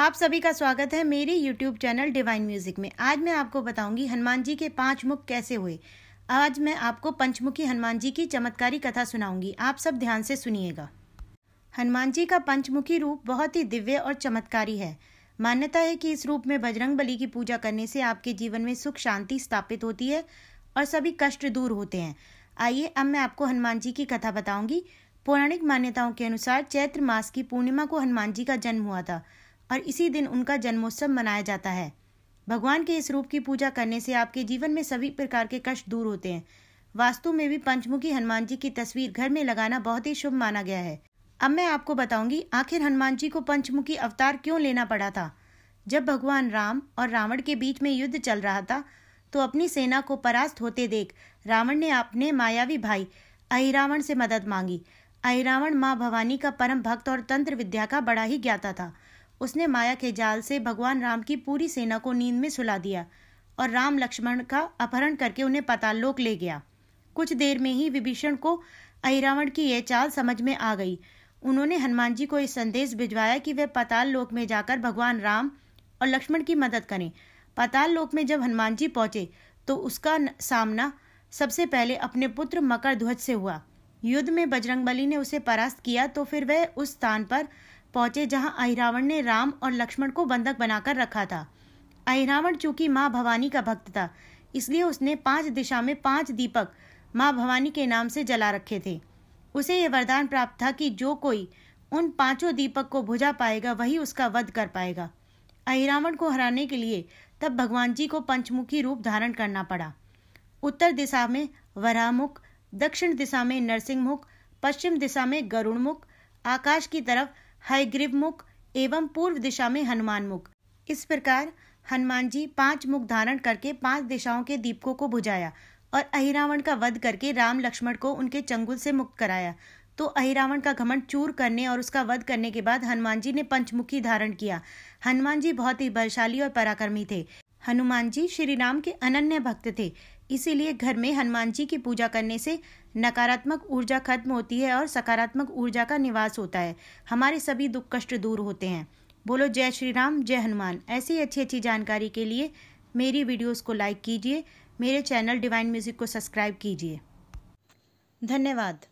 आप सभी का स्वागत है मेरे YouTube चैनल डिवाइन म्यूजिक में आज मैं आपको बताऊंगी हनुमान जी के पांच मुख कैसे हुए आज मैं आपको पंचमुखी हनुमान जी की चमत्कारी कथा सुनाऊंगी आप सब ध्यान से सुनिएगा हनुमान जी का पंचमुखी रूप बहुत ही दिव्य और चमत्कारी है मान्यता है कि इस रूप में बजरंग बली की पूजा करने से आपके जीवन में सुख शांति स्थापित होती है और सभी कष्ट दूर होते हैं आइए अब मैं आपको हनुमान जी की कथा बताऊंगी पौराणिक मान्यताओं के अनुसार चैत्र मास की पूर्णिमा को हनुमान जी का जन्म हुआ था और इसी दिन उनका जन्मोत्सव मनाया जाता है भगवान के इस रूप की पूजा करने से आपके जीवन में सभी प्रकार के कष्ट दूर होते हैं वास्तु में भी पंचमुखी हनुमान जी की तस्वीर घर में लगाना बहुत ही शुभ माना गया है अब मैं आपको बताऊंगी आखिर हनुमान जी को पंचमुखी अवतार क्यों लेना पड़ा था जब भगवान राम और रावण के बीच में युद्ध चल रहा था तो अपनी सेना को परास्त होते देख रावण ने अपने मायावी भाई अहिरावण से मदद मांगी अहिरावण माँ भवानी का परम भक्त और तंत्र विद्या का बड़ा ही ज्ञाता था उसने माया के जाल से भगवान राम की पूरी सेना को नींद में सुला दिया और राम लक्ष्मण का अपहरण करके उन्हें पताल लोक ले गया कुछ देर में ही विभीषण को अहिरावण की यह चाल समझ में आ गई उन्होंने हनुमान जी को यह संदेश भिजवाया कि वे पताल लोक में जाकर भगवान राम और लक्ष्मण की मदद करें पताल लोक में जब हनुमान जी पहुंचे तो उसका सामना सबसे पहले अपने पुत्र मकर ध्वज से हुआ युद्ध में बजरंगबली ने उसे परास्त किया तो फिर वह उस स्थान पर पहुंचे जहां अहिरावण ने राम और लक्ष्मण को बंधक बनाकर रखा था अहिरावण चूंकि माँ भवानी का भक्त था इसलिए उसने पांच दिशा में पांच दीपक माँ भवानी के नाम से जला रखे थे उसे यह वरदान प्राप्त था कि जो कोई उन पांचों दीपक को भुजा पाएगा वही उसका वध कर पाएगा अहिरावण को हराने के लिए तब भगवान जी को पंचमुखी रूप धारण करना पड़ा उत्तर दिशा में वराहमुख दक्षिण दिशा में नरसिंहमुख पश्चिम दिशा में गरुड़मुख आकाश की तरफ हयग्रीव मुख एवं पूर्व दिशा में हनुमान मुख इस प्रकार हनुमान जी पांच मुख धारण करके पांच दिशाओं के दीपकों को बुझाया और अहिरावण का वध करके राम लक्ष्मण को उनके चंगुल से मुक्त कराया तो अहिरावण का घमंड चूर करने और उसका वध करने के बाद हनुमान जी ने पंचमुखी धारण किया हनुमान जी बहुत ही बलशाली और पराक्रमी थे हनुमान जी श्री राम के अनन्य भक्त थे इसीलिए घर में हनुमान जी की पूजा करने से नकारात्मक ऊर्जा खत्म होती है और सकारात्मक ऊर्जा का निवास होता है हमारे सभी दुख कष्ट दूर होते हैं बोलो जय श्री राम जय हनुमान ऐसी अच्छी अच्छी जानकारी के लिए मेरी वीडियोस को लाइक कीजिए मेरे चैनल डिवाइन म्यूज़िक को सब्सक्राइब कीजिए धन्यवाद